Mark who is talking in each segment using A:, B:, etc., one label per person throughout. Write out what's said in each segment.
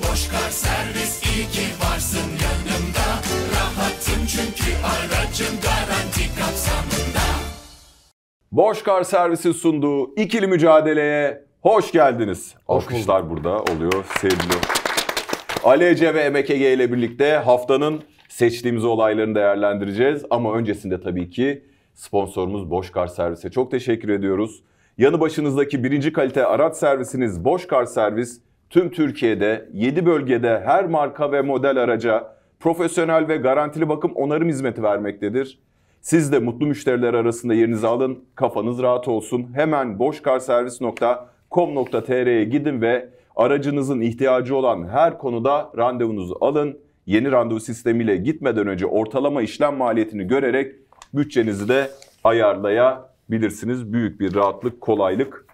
A: Boşkar servis. iyi ki varsın yanımda. Rahatım çünkü aracım garanti kapsamında. Boşkar servisi sunduğu ikili mücadeleye hoş geldiniz. Hoş Alkışlar burada oluyor sevgili. Ali Ece ve Emek Ege ile birlikte haftanın seçtiğimiz olaylarını değerlendireceğiz. Ama öncesinde tabii ki sponsorumuz Boşkar Servis'e çok teşekkür ediyoruz. Yanı başınızdaki birinci kalite araç servisiniz Boşkar Servis tüm Türkiye'de 7 bölgede her marka ve model araca profesyonel ve garantili bakım onarım hizmeti vermektedir. Siz de mutlu müşteriler arasında yerinizi alın, kafanız rahat olsun. Hemen boşkarservis.com.tr'ye gidin ve aracınızın ihtiyacı olan her konuda randevunuzu alın. Yeni randevu sistemiyle gitmeden önce ortalama işlem maliyetini görerek bütçenizi de ayarlayabilirsiniz. Büyük bir rahatlık, kolaylık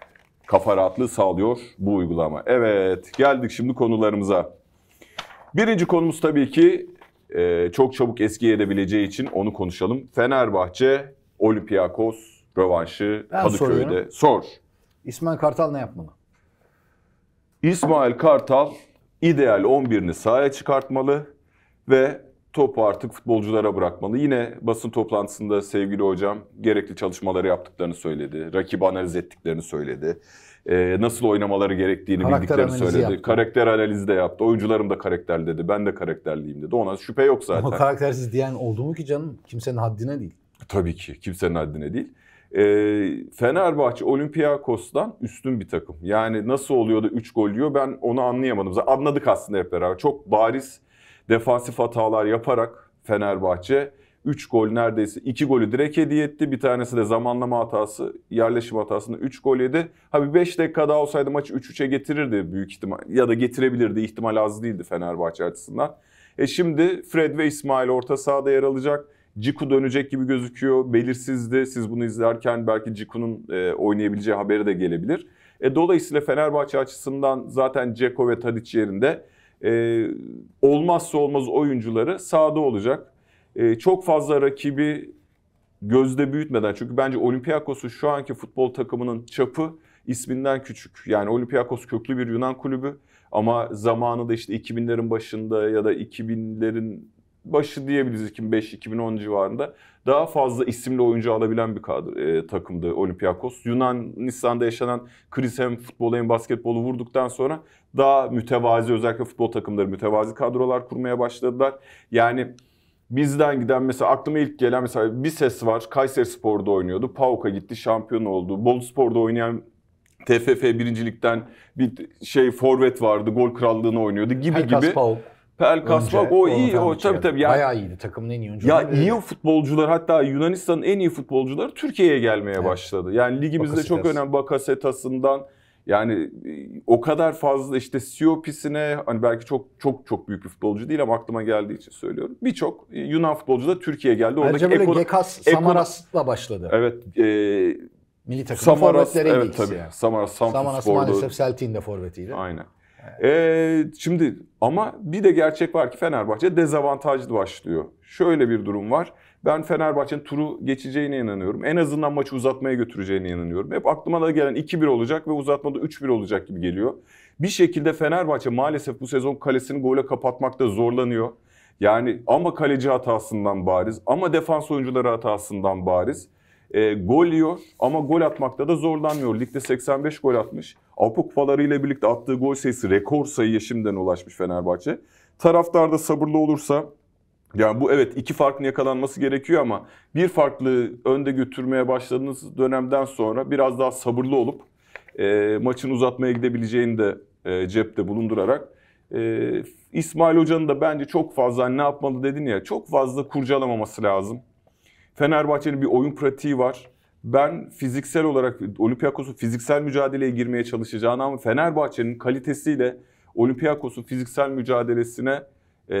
A: kafa rahatlığı sağlıyor bu uygulama. Evet geldik şimdi konularımıza. Birinci konumuz tabii ki e, çok çabuk eskiye edebileceği için onu konuşalım. Fenerbahçe, Olympiakos rövanşı ben Kadıköy'de. Soruyorum. Sor.
B: İsmail Kartal ne yapmalı?
A: İsmail Kartal ideal 11'ini sahaya çıkartmalı ve topu artık futbolculara bırakmalı. Yine basın toplantısında sevgili hocam gerekli çalışmaları yaptıklarını söyledi. Rakibi analiz ettiklerini söyledi. Ee, nasıl oynamaları gerektiğini karakter bildiklerini söyledi. Yaptı. Karakter analizi de yaptı. Oyuncularım da karakter dedi. Ben de karakterliyim dedi. Ona şüphe yok zaten. Ama karaktersiz
B: diyen oldu mu ki canım? Kimsenin haddine değil.
A: Tabii ki. Kimsenin haddine değil. Ee, Fenerbahçe Olympiakos'tan üstün bir takım. Yani nasıl oluyor da 3 gol yiyor ben onu anlayamadım. Zaten anladık aslında hep beraber. Çok bariz defansif hatalar yaparak Fenerbahçe 3 gol neredeyse 2 golü direkt hediye etti. Bir tanesi de zamanlama hatası, yerleşim hatasında 3 gol yedi. Ha bir 5 dakika daha olsaydı maçı 3-3'e getirirdi büyük ihtimal ya da getirebilirdi. ihtimal az değildi Fenerbahçe açısından. E şimdi Fred ve İsmail orta sahada yer alacak. Ciku dönecek gibi gözüküyor. Belirsizdi. Siz bunu izlerken belki Ciku'nun e, oynayabileceği haberi de gelebilir. E, dolayısıyla Fenerbahçe açısından zaten Ceko ve Tadic yerinde e, olmazsa olmaz oyuncuları sahada olacak. E, çok fazla rakibi gözde büyütmeden çünkü bence Olympiakos'un şu anki futbol takımının çapı isminden küçük. Yani Olympiakos köklü bir Yunan kulübü ama zamanında işte 2000'lerin başında ya da 2000'lerin başı diyebiliriz 2005-2010 civarında daha fazla isimli oyuncu alabilen bir kadro, e, takımdı Olympiakos. Yunanistan'da yaşanan kriz hem futbolu hem basketbolu vurduktan sonra daha mütevazi özellikle futbol takımları mütevazi kadrolar kurmaya başladılar. Yani bizden giden mesela aklıma ilk gelen mesela bir ses var. Kayseri Spor'da oynuyordu. Pauk'a gitti şampiyon oldu. Bolu Spor'da oynayan TFF birincilikten bir şey forvet vardı. Gol krallığını oynuyordu gibi Herkas gibi. Pauk.
B: Pelkas bak o iyi o tabii şey tabii. Yani, bayağı iyiydi takımın en iyi oyuncuları.
A: Ya iyi futbolcular hatta Yunanistan'ın en iyi futbolcuları Türkiye'ye gelmeye evet. başladı. Yani ligimizde çok önemli Bakasetas'ından yani e, o kadar fazla işte Siopis'ine hani belki çok çok çok büyük bir futbolcu değil ama aklıma geldiği için söylüyorum. Birçok e, Yunan futbolcu da Türkiye'ye geldi. Oradaki Bence böyle ekono- Gekas, Samaras'la başladı. Evet. E,
B: Milli takımın Samaras, evet, tabii. Yani.
A: Samaras, Samsun Samaras Spor'da. maalesef
B: Celtic'in de forvetiydi.
A: Aynen. E, şimdi ama bir de gerçek var ki Fenerbahçe dezavantajlı başlıyor. Şöyle bir durum var. Ben Fenerbahçe'nin turu geçeceğine inanıyorum. En azından maçı uzatmaya götüreceğine inanıyorum. Hep aklıma da gelen 2-1 olacak ve uzatmada 3-1 olacak gibi geliyor. Bir şekilde Fenerbahçe maalesef bu sezon kalesini gole kapatmakta zorlanıyor. Yani ama kaleci hatasından bariz, ama defans oyuncuları hatasından bariz. E, gol yiyor ama gol atmakta da zorlanmıyor. Ligde 85 gol atmış. Avrupa kupaları ile birlikte attığı gol sayısı rekor sayıya şimdiden ulaşmış Fenerbahçe. Taraftar da sabırlı olursa yani bu evet iki farkın yakalanması gerekiyor ama bir farklı önde götürmeye başladığınız dönemden sonra biraz daha sabırlı olup e, maçın uzatmaya gidebileceğini de e, cepte bulundurarak e, İsmail Hoca'nın da bence çok fazla hani ne yapmalı dedin ya çok fazla kurcalamaması lazım. Fenerbahçe'nin bir oyun pratiği var. Ben fiziksel olarak Olympiakos'un fiziksel mücadeleye girmeye çalışacağını ama Fenerbahçe'nin kalitesiyle Olympiakos'un fiziksel mücadelesine e,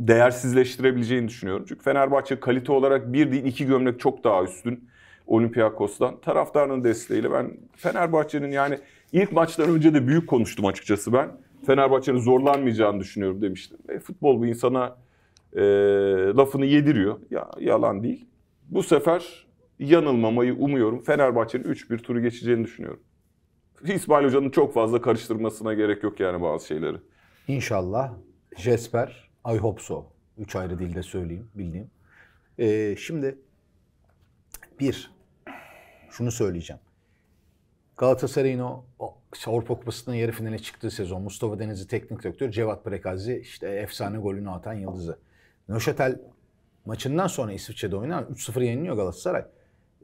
A: değersizleştirebileceğini düşünüyorum. Çünkü Fenerbahçe kalite olarak bir değil iki gömlek çok daha üstün Olympiakos'tan. Taraftarının desteğiyle ben Fenerbahçe'nin yani ilk maçtan önce de büyük konuştum açıkçası ben. Fenerbahçe'nin zorlanmayacağını düşünüyorum demiştim. E, futbol bu insana e, lafını yediriyor. Ya, yalan değil. Bu sefer yanılmamayı umuyorum. Fenerbahçe'nin 3-1 turu geçeceğini düşünüyorum. İsmail Hoca'nın çok fazla karıştırmasına gerek yok yani bazı şeyleri.
B: İnşallah. Jesper, I hope so. Üç ayrı dilde söyleyeyim, bildiğim. Ee, şimdi bir, şunu söyleyeceğim. Galatasaray'ın o, o Avrupa Kupası'nın yarı finaline çıktığı sezon Mustafa Denizli teknik direktör, Cevat Prekazi işte efsane golünü atan yıldızı. Nöşetel maçından sonra İsviçre'de oynayan 3-0 yeniliyor Galatasaray.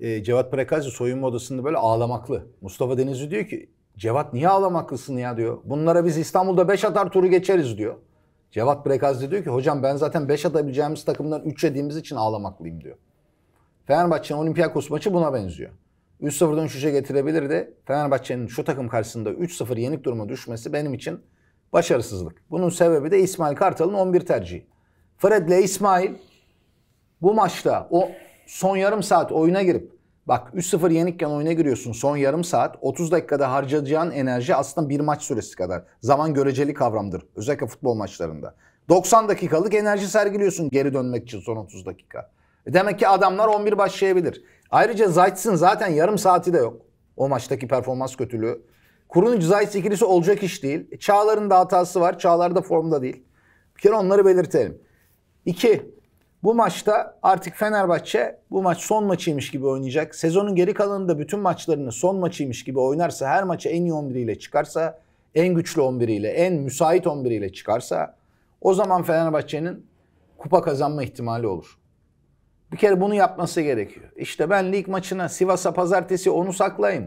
B: E, Cevat Prekazi soyunma odasında böyle ağlamaklı. Mustafa Denizli diyor ki Cevat niye ağlamaklısın ya diyor. Bunlara biz İstanbul'da 5 atar turu geçeriz diyor. Cevat Prekazi diyor ki hocam ben zaten 5 atabileceğimiz takımdan 3 yediğimiz için ağlamaklıyım diyor. Fenerbahçe'nin Olympiakos maçı buna benziyor. 3-0'dan 3-3'e getirebilirdi. Fenerbahçe'nin şu takım karşısında 3-0 yenik duruma düşmesi benim için başarısızlık. Bunun sebebi de İsmail Kartal'ın 11 tercihi. Fred'le İsmail bu maçta o son yarım saat oyuna girip bak 3-0 yenikken oyuna giriyorsun son yarım saat 30 dakikada harcayacağın enerji aslında bir maç süresi kadar. Zaman göreceli kavramdır özellikle futbol maçlarında. 90 dakikalık enerji sergiliyorsun geri dönmek için son 30 dakika. E demek ki adamlar 11 başlayabilir. Ayrıca Zayt'sin zaten yarım saati de yok. O maçtaki performans kötülüğü. Kuruncu Zayt ikilisi olacak iş değil. E, Çağlar'ın da hatası var. Çağlar da formda değil. Bir kere onları belirtelim. 2. Bu maçta artık Fenerbahçe bu maç son maçıymış gibi oynayacak. Sezonun geri kalanında bütün maçlarını son maçıymış gibi oynarsa, her maçı en iyi 11'iyle çıkarsa, en güçlü 11'iyle, en müsait 11'iyle çıkarsa o zaman Fenerbahçe'nin kupa kazanma ihtimali olur. Bir kere bunu yapması gerekiyor. İşte ben lig maçına Sivas'a pazartesi onu saklayayım.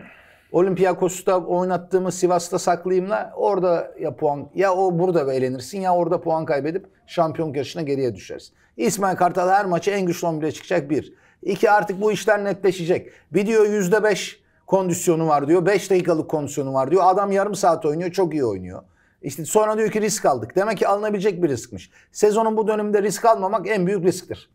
B: Olympiakos'ta oynattığımız Sivas'ta saklayayımla orada ya puan ya o burada eğlenirsin ya orada puan kaybedip şampiyonluk yarışına geriye düşersin. İsmail Kartal her maçı en güçlü 11'e çıkacak bir. İki artık bu işler netleşecek. Bir diyor beş kondisyonu var diyor. beş dakikalık kondisyonu var diyor. Adam yarım saat oynuyor çok iyi oynuyor. İşte sonra diyor ki risk aldık. Demek ki alınabilecek bir riskmiş. Sezonun bu döneminde risk almamak en büyük risktir.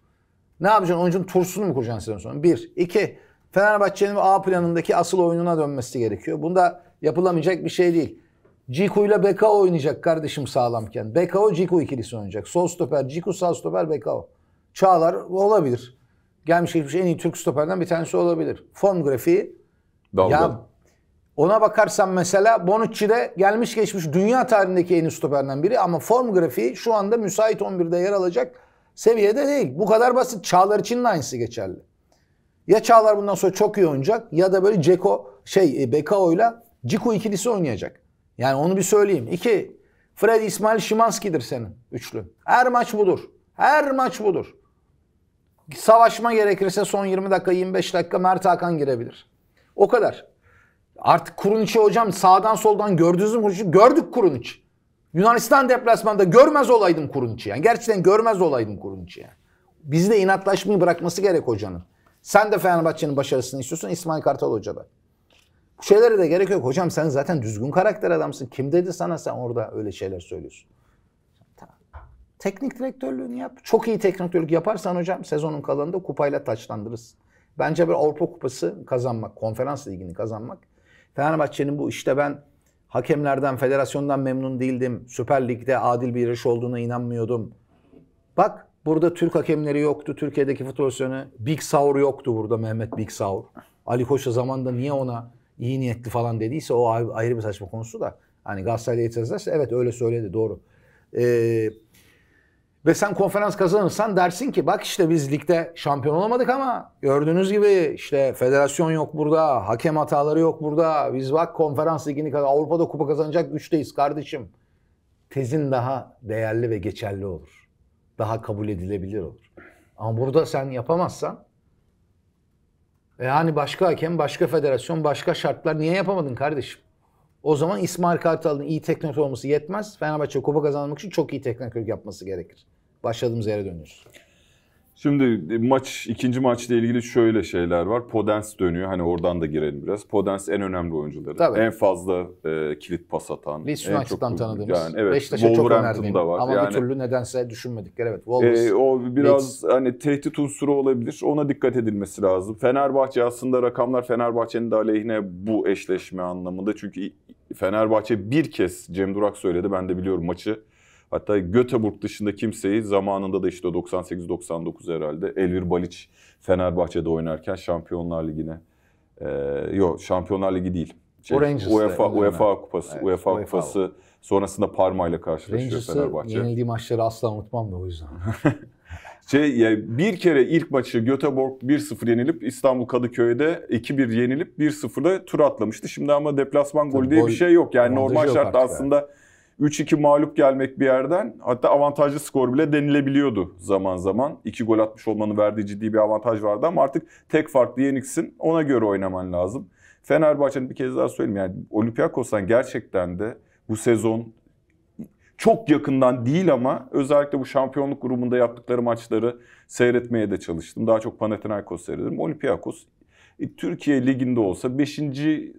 B: Ne yapacaksın? Oyuncunun tursunu mu kuracaksın sezon sonu? Bir. iki Fenerbahçe'nin A planındaki asıl oyununa dönmesi gerekiyor. Bunda yapılamayacak bir şey değil. Ciku ile Bekao oynayacak kardeşim sağlamken. Bekao Ciku ikilisi oynayacak. Sol stoper Ciku, sağ stoper Bekao. Çağlar olabilir. Gelmiş geçmiş en iyi Türk stoperden bir tanesi olabilir. Form grafiği Dalga. ya ona bakarsan mesela Bonucci de gelmiş geçmiş dünya tarihindeki en iyi stoperden biri ama form grafiği şu anda müsait 11'de yer alacak seviyede değil. Bu kadar basit. Çağlar için de aynısı geçerli. Ya Çağlar bundan sonra çok iyi oynayacak ya da böyle Ceko şey e, Bekao'yla Ciku ikilisi oynayacak. Yani onu bir söyleyeyim. İki, Fred İsmail Şimanski'dir senin üçlü. Her maç budur. Her maç budur. Savaşma gerekirse son 20 dakika 25 dakika Mert Hakan girebilir. O kadar. Artık Kuruniç'i hocam sağdan soldan gördünüz mü Kuruniç'i? Gördük Kuruniç. Yunanistan deplasmanda görmez olaydım Kuruniç'i. Yani gerçekten görmez olaydım Kuruniç'i. Yani. de inatlaşmayı bırakması gerek hocanın. Sen de Fenerbahçe'nin başarısını istiyorsun İsmail Kartal Hoca da. Bu şeylere de gerek yok. Hocam sen zaten düzgün karakter adamsın. Kim dedi sana sen orada öyle şeyler söylüyorsun? Tamam. Teknik direktörlüğünü yap. Çok iyi teknik direktörlük yaparsan hocam sezonun kalanında kupayla taçlandırırsın. Bence bir Avrupa Kupası kazanmak, konferans ligini kazanmak. Fenerbahçe'nin bu işte ben hakemlerden, federasyondan memnun değildim. Süper Lig'de adil bir yarış olduğuna inanmıyordum. Bak Burada Türk hakemleri yoktu. Türkiye'deki futbol Big Saur yoktu burada Mehmet Big Saur. Ali Koç'a zamanda niye ona iyi niyetli falan dediyse o ayrı bir saçma konusu da. Hani Galatasaray'a itiraz evet öyle söyledi doğru. Ee, ve sen konferans kazanırsan dersin ki bak işte biz ligde şampiyon olamadık ama gördüğünüz gibi işte federasyon yok burada, hakem hataları yok burada. Biz bak konferans ligini Avrupa'da kupa kazanacak güçteyiz kardeşim. Tezin daha değerli ve geçerli olur daha kabul edilebilir olur. Ama burada sen yapamazsan yani e başka hakem, başka federasyon, başka şartlar niye yapamadın kardeşim? O zaman İsmail Kartal'ın iyi teknik olması yetmez. Fenerbahçe kupa kazanmak için çok iyi teknik yapması gerekir. Başladığımız yere dönüyoruz.
A: Şimdi e, maç, ikinci maçla ilgili şöyle şeyler var. Podens dönüyor. Hani oradan da girelim biraz. Podens en önemli oyuncuları. Tabii. En fazla e, kilit pas atan. Biz şu açıdan tanıdığımız. Yani, evet, Beşiktaş'a çok önerdiğim. Ama yani, bir
B: türlü nedense düşünmedikleri. Evet, e, o biraz
A: Leeds. hani tehdit unsuru olabilir. Ona dikkat edilmesi lazım. Fenerbahçe aslında rakamlar Fenerbahçe'nin de aleyhine bu eşleşme anlamında. Çünkü Fenerbahçe bir kez Cem Durak söyledi. Ben de biliyorum maçı Hatta Göteborg dışında kimseyi zamanında da işte 98-99 herhalde Elvir Baliç Fenerbahçe'de oynarken Şampiyonlar Ligi'ne e, yok Şampiyonlar Ligi değil. Şey, o Rangers'da. UEFA, UEFA Kupası, evet, UEFA, Kupası sonrasında Parmayla ile karşılaşıyor Rangers'ı Fenerbahçe. yenildiği
B: maçları asla unutmam da o yüzden.
A: şey, yani bir kere ilk maçı Göteborg 1-0 yenilip İstanbul Kadıköy'de 2-1 yenilip 1-0'da tur atlamıştı. Şimdi ama deplasman golü diye bir şey yok. Yani normal şartta aslında yani 3-2 mağlup gelmek bir yerden hatta avantajlı skor bile denilebiliyordu zaman zaman. 2 gol atmış olmanın verdiği ciddi bir avantaj vardı ama artık tek farklı yeniksin ona göre oynaman lazım. Fenerbahçe'nin bir kez daha söyleyeyim yani Olympiakos'tan gerçekten de bu sezon çok yakından değil ama özellikle bu şampiyonluk grubunda yaptıkları maçları seyretmeye de çalıştım. Daha çok Panathinaikos seyrederim. Olympiakos e, Türkiye liginde olsa 5.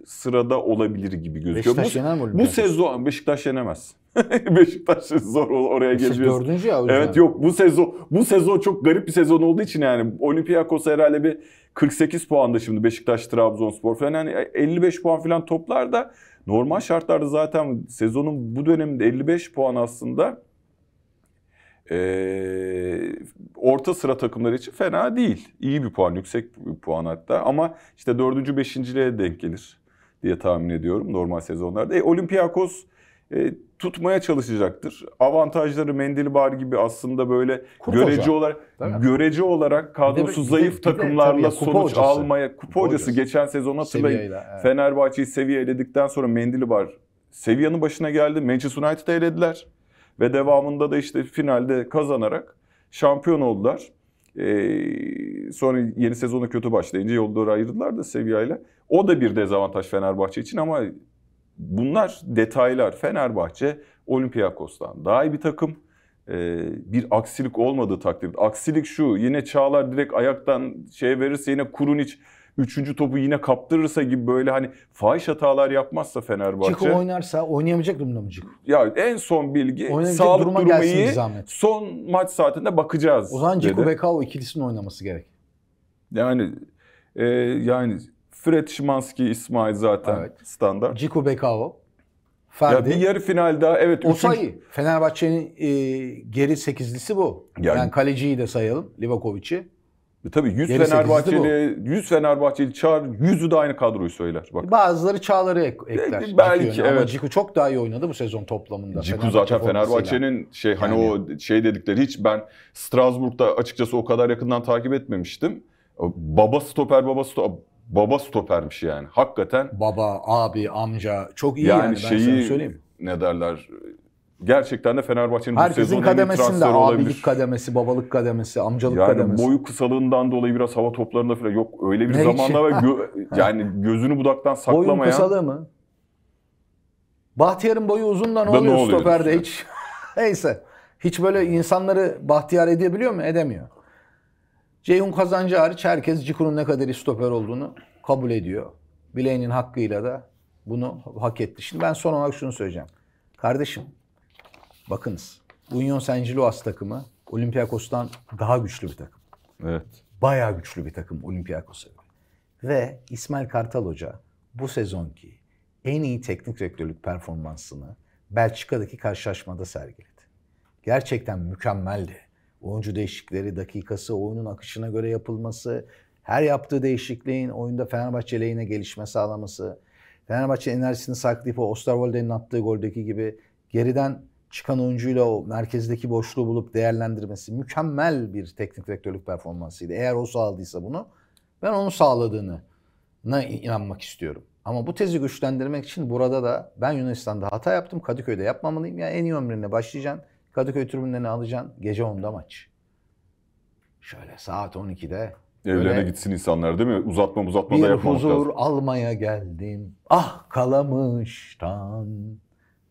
A: sırada olabilir gibi gözüküyor. Beşiktaş yener mi bu, sezon Beşiktaş yenemez. Beşiktaş zor oraya Beşiktaş geleceğiz. Dördüncü ya. Evet yok bu sezon bu sezon çok garip bir sezon olduğu için yani Olympiakos herhalde bir 48 puanda şimdi Beşiktaş, Trabzonspor falan yani 55 puan falan toplar da normal şartlarda zaten sezonun bu döneminde 55 puan aslında ee, orta sıra takımlar için fena değil. İyi bir puan, yüksek bir puan hatta. Ama işte dördüncü, beşinciliğe denk gelir diye tahmin ediyorum normal sezonlarda. E, Olympiakos e, tutmaya çalışacaktır. Avantajları Mendilibar gibi aslında böyle Kupa görece hocam. olarak görece olarak kadrosu de, zayıf de, takımlarla de, sonuç hocası. almaya kupa, kupa hocası. hocası geçen sezon hatırlayın. evet. Fenerbahçe'yi seviye eledikten sonra Mendilibar seviyanın başına geldi. Manchester United'ı elediler ve devamında da işte finalde kazanarak Şampiyon oldular. Ee, sonra yeni sezonu kötü başlayınca yolları ayırdılar da Sevilla'yla. O da bir dezavantaj Fenerbahçe için ama bunlar detaylar. Fenerbahçe Olympiakos'tan daha iyi bir takım. Ee, bir aksilik olmadığı takdirde. Aksilik şu yine Çağlar direkt ayaktan şey verirse yine kurun Kurunic Üçüncü topu yine kaptırırsa gibi böyle hani fahiş hatalar yapmazsa Fenerbahçe. Çiko
B: oynarsa oynayamayacak durumda mı Çiko?
A: Ya en son bilgi sağlık duruma durumu Son maç saatinde bakacağız. O zaman Çiko
B: Bekao ikilisinin oynaması gerek. Yani e, yani Fred
A: Şimanski, İsmail zaten evet. standart. Ciku Bekao. Ferdi. Ya bir yarı final
B: daha evet. O sayı. Fenerbahçe'nin e, geri sekizlisi bu. Yani, yani kaleciyi de sayalım. Livakovic'i. E tabii 100 Geri Fenerbahçeli,
A: 100 Fenerbahçeli çağır, 100'ü de aynı kadroyu söyler. Bak. E
B: bazıları Çağlar'ı ekler. E, belki evet. Ama Ciku çok daha iyi oynadı bu sezon toplamında. Ciku Fenerbahçe zaten Fenerbahçe'nin
A: şey hani yani. hani o şey dedikleri hiç ben Strasbourg'da açıkçası o kadar yakından takip etmemiştim. Baba stoper baba stoper baba stopermiş yani. Hakikaten. Baba,
B: abi, amca çok iyi yani, yani. ben şeyi, sana söyleyeyim.
A: Ne derler gerçekten de Fenerbahçe'nin bu sezon kademesinde abilik olabilir.
B: kademesi, babalık kademesi,
A: amcalık yani kademesi. boyu kısalığından dolayı biraz hava toplarında falan yok öyle bir zamanda ve gö- yani gözünü budaktan saklamayan. Boyun kısalığı
B: mı? Bahtiyar'ın boyu
A: uzun da ne da oluyor, oluyor stoperde
B: hiç? Neyse. Hiç böyle insanları bahtiyar edebiliyor mu? Edemiyor. Ceyhun Kazancı hariç herkes Cikur'un ne kadar stoper olduğunu kabul ediyor. Bileğinin hakkıyla da bunu hak etti. Şimdi ben son olarak şunu söyleyeceğim. Kardeşim Bakınız. Union Saint Gilloas takımı Olympiakos'tan daha güçlü bir takım. Evet. Bayağı güçlü bir takım Olympiakos'a göre. Ve İsmail Kartal Hoca bu sezonki en iyi teknik direktörlük performansını Belçika'daki karşılaşmada sergiledi. Gerçekten mükemmeldi. Oyuncu değişikleri, dakikası, oyunun akışına göre yapılması, her yaptığı değişikliğin oyunda Fenerbahçe lehine gelişme sağlaması, Fenerbahçe enerjisini saklayıp o Osterwolde'nin attığı goldeki gibi geriden çıkan oyuncuyla o merkezdeki boşluğu bulup değerlendirmesi mükemmel bir teknik direktörlük performansıydı. Eğer o sağladıysa bunu ben onu sağladığını inanmak istiyorum. Ama bu tezi güçlendirmek için burada da ben Yunanistan'da hata yaptım. Kadıköy'de yapmamalıyım. yani en iyi ömrüne başlayacaksın. Kadıköy tribünlerini alacaksın. Gece 10'da maç. Şöyle saat 12'de Evlerine
A: gitsin insanlar değil mi? Uzatma
B: uzatma da yapmamak huzur lazım. huzur almaya geldim. Ah kalamıştan.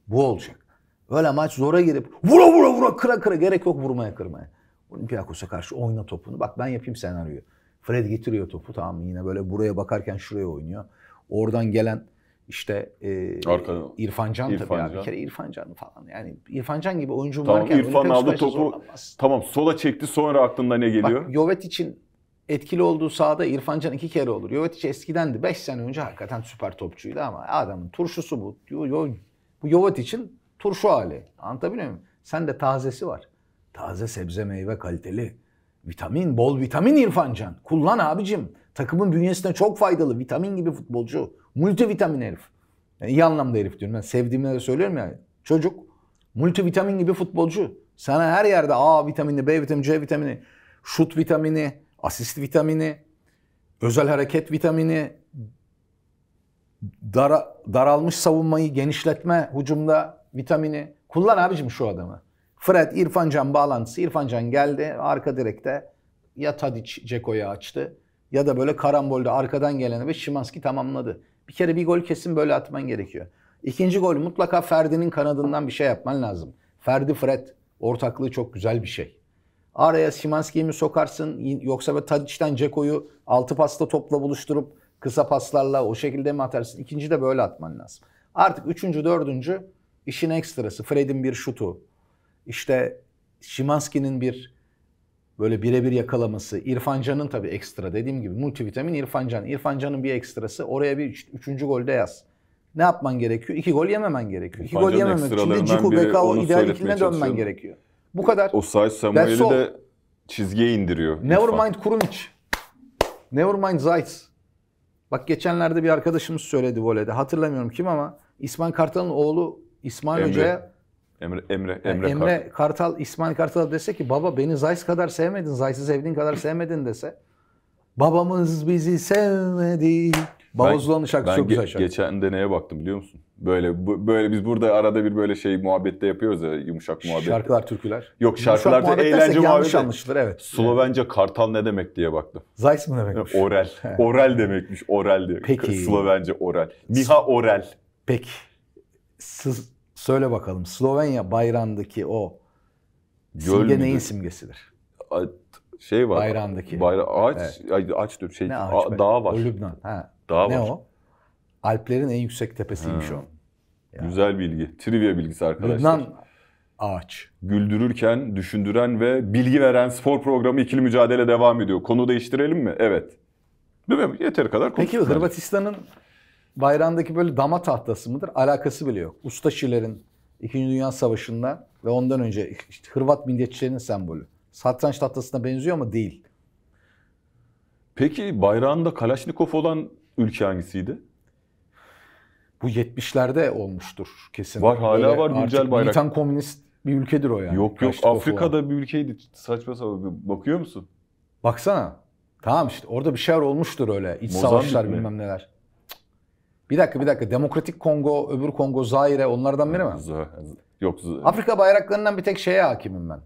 B: Bu olacak. Öyle maç zora girip vura vura vura kıra kıra gerek yok vurmaya kırmaya. Olympiakos'a karşı oyna topunu. Bak ben yapayım senaryoyu. Fred getiriyor topu tamam Yine böyle buraya bakarken şuraya oynuyor. Oradan gelen işte e, Arka, İrfan Can tabii Can. bir kere İrfan Can falan yani İrfan Can gibi oyuncu tamam, varken İrfan aldı topu
A: tamam sola çekti sonra aklında ne geliyor? Bak
B: Jovet için etkili olduğu sahada İrfan Can iki kere olur. Jovet için eskidendi 5 sene önce hakikaten süper topçuydu ama adamın turşusu bu. Yo, yo, bu Jovet için turşu hali. Anlatabiliyor muyum? Sen de tazesi var. Taze sebze meyve kaliteli. Vitamin, bol vitamin İrfan can Kullan abicim. Takımın bünyesine çok faydalı. Vitamin gibi futbolcu. Multivitamin herif. Yani iyi anlamda herif diyorum. Ben sevdiğimde de söylüyorum ya. Çocuk multivitamin gibi futbolcu. Sana her yerde A vitamini, B vitamini, C vitamini, şut vitamini, asist vitamini, özel hareket vitamini, dar, daralmış savunmayı genişletme, hucumda vitamini. Kullan abicim şu adamı. Fred İrfancan bağlantısı. İrfancan geldi arka direkte ya Tadic Ceko'yu açtı ya da böyle karambolde arkadan geleni ve Şimanski tamamladı. Bir kere bir gol kesin böyle atman gerekiyor. İkinci gol mutlaka Ferdi'nin kanadından bir şey yapman lazım. Ferdi Fred ortaklığı çok güzel bir şey. Araya Simanski'yi mi sokarsın yoksa böyle Tadic'den Ceko'yu altı pasla topla buluşturup kısa paslarla o şekilde mi atarsın? İkinci de böyle atman lazım. Artık üçüncü, dördüncü işin ekstrası Fred'in bir şutu, işte Şimanski'nin bir böyle birebir yakalaması, İrfan Can'ın tabii ekstra dediğim gibi multivitamin İrfan Can. İrfan Can'ın bir ekstrası oraya bir üç, üçüncü golde yaz. Ne yapman gerekiyor? İki gol yememen gerekiyor. İki gol yememek için de Ciku Bekao ideal ikiline dönmen gerekiyor. Bu kadar.
A: O say Samuel'i de çizgiye indiriyor. Nevermind
B: Kurunic. Nevermind Zayt. Bak geçenlerde bir arkadaşımız söyledi voleyde. Hatırlamıyorum kim ama İsmail Kartal'ın oğlu İsmail Emre. Hoca'ya
A: Emre Emre Emre, Emre
B: Kartal. Kartal İsmail Kartal dese ki baba beni Zays kadar sevmedin, Zays'ı sevdiğin kadar sevmedin dese babamız bizi sevmedi. Bavuzlu'nun şarkısı ben çok güzel şarkı.
A: geçen deneye baktım biliyor musun? Böyle bu, böyle biz burada arada bir böyle şey muhabbette yapıyoruz ya yumuşak muhabbet. Şarkılar, türküler. Yok şarkılar da eğlence muhabbeti. Yanlış anlaşılır evet. Slovence evet. kartal ne demek diye baktım.
B: Zays mı demekmiş?
A: Orel. orel demekmiş. Orel diye. Peki. Slovence orel. Miha Orel.
B: Peki. Sız, Söyle bakalım Slovenya bayrağındaki o
A: Göl simge müdür? neyin
B: simgesidir?
A: A, şey var. Bayrağındaki. Bayra ağaç, evet. ağaç dur şey. Ne ağaç dağ var. O Lübnan. Ha. Dağ ne var.
B: o? Alplerin en yüksek tepesiymiş ha. o.
A: Yani. Güzel bilgi. Trivia bilgisi arkadaşlar. Lübnan ağaç. Güldürürken, düşündüren ve bilgi veren spor programı ikili mücadele devam ediyor. Konu değiştirelim mi? Evet. Değil mi? Yeteri kadar konuştuk. Peki
B: Hırvatistan'ın bayrağındaki böyle dama tahtası mıdır? Alakası bile yok. Usta Şiler'in İkinci Dünya Savaşı'nda ve ondan önce işte Hırvat milliyetçilerinin sembolü. Satranç tahtasına benziyor ama değil.
A: Peki bayrağında Kalaşnikov olan ülke hangisiydi? Bu 70'lerde olmuştur kesin. Var hala Böyle var güncel bayrak. Militan
B: komünist bir ülkedir o yani. Yok yok Kalaşnikov Afrika'da olan. bir ülkeydi. Saçma sapan bakıyor musun? Baksana. Tamam işte orada bir şeyler olmuştur öyle. İç Mozambik savaşlar mi? bilmem neler. Bir dakika bir dakika. Demokratik Kongo, öbür Kongo, Zaire onlardan biri mi? Z- yok. Afrika bayraklarından bir tek şeye hakimim ben.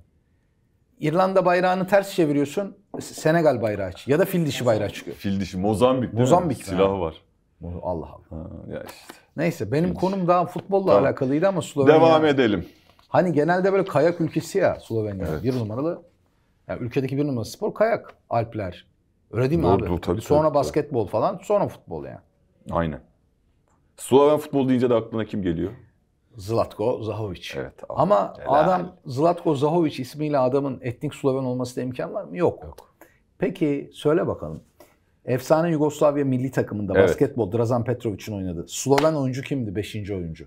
B: İrlanda bayrağını ters çeviriyorsun. Senegal bayrağı çıkıyor. Ya da fil dişi bayrağı çıkıyor. Fil dişi. Mozambik
A: değil Mozambik mi? Silahı var. Allah Allah. Ha, ya işte.
B: Neyse benim Fil konum daha futbolla Tamam. alakalıydı ama Slovenya. Devam edelim. Hani genelde böyle kayak ülkesi ya Slovenya. Evet. Bir numaralı. Yani ülkedeki bir numaralı spor kayak. Alpler. Öyle değil mi Doğru, abi? tabii, Sonra tabii. basketbol falan. Sonra futbol yani.
A: Aynen. Sloven futbol deyince de aklına kim geliyor?
B: Zlatko Zahovic. Evet. Allah Ama helal. adam Zlatko Zahovic ismiyle adamın etnik Sloven olması da imkan var mı? Yok. Yok. Peki söyle bakalım. Efsane Yugoslavya milli takımında evet. basketbol Drazan Petrovic'in oynadı. Sloven oyuncu kimdi? Beşinci oyuncu.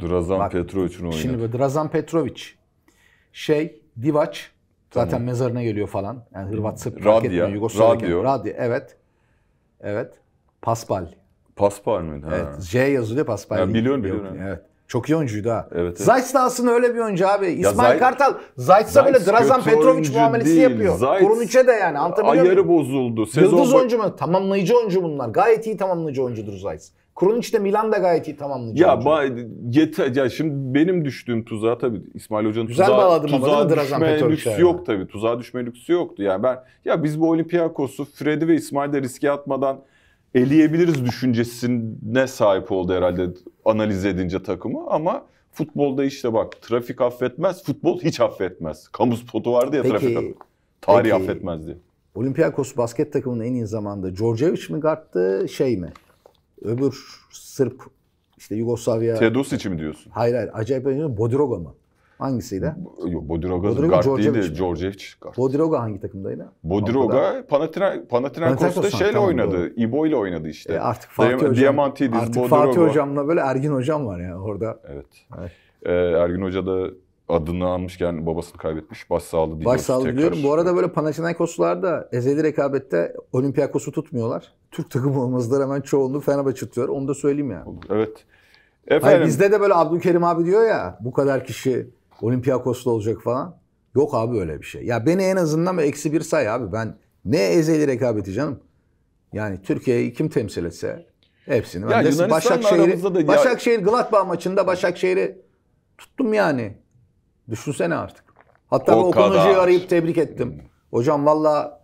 A: Drazan Bak, Petrovic'in oynadı. Şimdi
B: böyle Drazan Petrovic. Şey Divac zaten tamam. mezarına geliyor falan. Yani Hırvat sırf fark Yugoslavya. Radyo. Radyo. Evet. Evet. Paspal. Paspar mıydı? Ha. Evet, J yazılıyor Paspar. Ya, biliyorum biliyorum. Yok, evet. Çok iyi oyuncuydu ha. Evet, evet. Zayt da aslında öyle bir oyuncu abi. İsmail Zayt, Kartal Zayt'sa böyle Drazan Petrovic muamelesi değil. yapıyor. Zayt, Kuruniç'e de yani anlatabiliyor Ayarı muyum?
A: bozuldu. Sezon Yıldız bak... oyuncu
B: mu? Tamamlayıcı oyuncu bunlar. Gayet iyi tamamlayıcı oyuncudur Zayt. Krunic de Milan'da gayet iyi tamamlayıcı. Ya
A: ba- yeter ya şimdi benim düştüğüm tuzağa tabii İsmail Hoca'nın Güzel tuzağa, tuzağa düşme lüksü yok tabii. Tuzağa düşme lüksü yoktu. Yani ben ya biz bu Olympiakos'u Fred'i ve İsmail'de riske atmadan eleyebiliriz düşüncesine sahip oldu herhalde analiz edince takımı ama futbolda işte bak trafik affetmez, futbol hiç affetmez. Kamu spotu vardı ya peki, trafik affetmez.
B: Tarih peki, affetmez diye. Olympiakos basket takımının en iyi zamanda Djordjevic mi guardtı şey mi? Öbür Sırp işte Yugoslavya.
A: Tedosic mi diyorsun?
B: Hayır hayır acayip oynuyor. Şey, Bodroga mı? Hangisiydi?
A: Bodiroga, Bodiroga Gardini, Georgiev çıkarttı.
B: Bodiroga hangi takımdaydı? Bodiroga Panathina, Panathinaikos'ta şeyle tamam, oynadı.
A: Doğru. İbo ile oynadı işte. E artık Fatih Day- Hocam, artık Bodiroga. Fatih
B: Hocam'la böyle Ergin Hocam var ya yani orada. Evet. evet.
A: Ee, Ergin Hoca da adını almışken babasını kaybetmiş. Başsağlığı diliyoruz Başsağlığı diliyorum. Bu
B: arada böyle Panathinaikoslar da ezeli rekabette Olympiakos'u tutmuyorlar. Türk takımı da hemen çoğunluğu Fenerbahçe tutuyor. Onu da söyleyeyim yani.
A: Evet. Efendim. Hayır, bizde
B: de böyle Abdülkerim abi diyor ya bu kadar kişi Olympiakos'ta olacak falan. Yok abi öyle bir şey. Ya beni en azından eksi bir say abi. Ben ne ezeli rekabeti canım. Yani Türkiye'yi kim temsil etse hepsini. Ya ben de Başakşehir'i, Başakşehir Gladbach maçında Başakşehir'i tuttum yani. Düşünsene artık. Hatta o Okan arayıp tebrik ettim. Hocam valla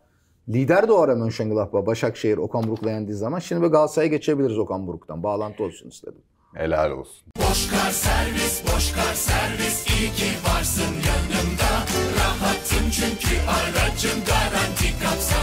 B: lider de o ara Mönchengladbach, Başakşehir, Okan Buruk'la yendiği zaman. Şimdi bir Galatasaray'a geçebiliriz Okan Buruk'tan. Bağlantı olsun istedim. Helal olsun. Boşkar
A: servis, boş Boşkar
B: servis iyi ki varsın yanımda Rahatım çünkü aracım garanti kapsam